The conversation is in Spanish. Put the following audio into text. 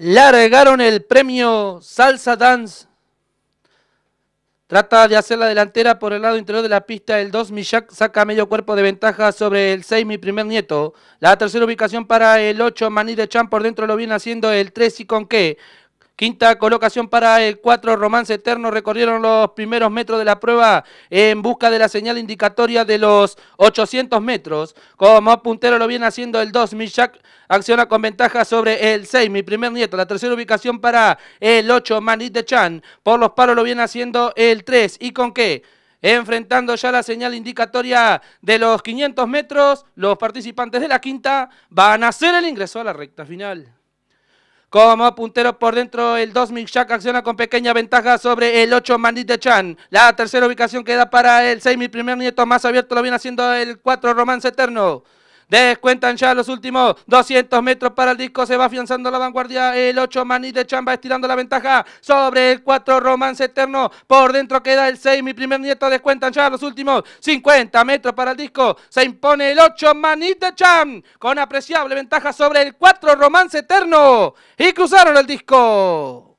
largaron el premio Salsa Dance. Trata de hacer la delantera por el lado interior de la pista. El 2 Michak saca medio cuerpo de ventaja sobre el 6, mi primer nieto. La tercera ubicación para el 8, Maní de Chan. Por dentro lo viene haciendo el 3 y con qué. Quinta colocación para el 4, Romance Eterno. Recorrieron los primeros metros de la prueba en busca de la señal indicatoria de los 800 metros. Como puntero lo viene haciendo el 2, Mishak, acciona con ventaja sobre el 6, mi primer nieto. La tercera ubicación para el 8, Manit de Chan. Por los paros lo viene haciendo el 3. ¿Y con qué? enfrentando ya la señal indicatoria de los 500 metros, los participantes de la quinta van a hacer el ingreso a la recta final. Como puntero por dentro, el 2 Minchak acciona con pequeña ventaja sobre el 8 Mandit de Chan. La tercera ubicación queda para el 6, mi primer nieto más abierto, lo viene haciendo el 4 Romance Eterno. Descuentan ya los últimos 200 metros para el disco. Se va afianzando la vanguardia. El 8 Maní de va estirando la ventaja sobre el 4 Romance Eterno. Por dentro queda el 6. Mi primer nieto. Descuentan ya los últimos 50 metros para el disco. Se impone el 8 Maní de Cham con apreciable ventaja sobre el 4 Romance Eterno. Y cruzaron el disco.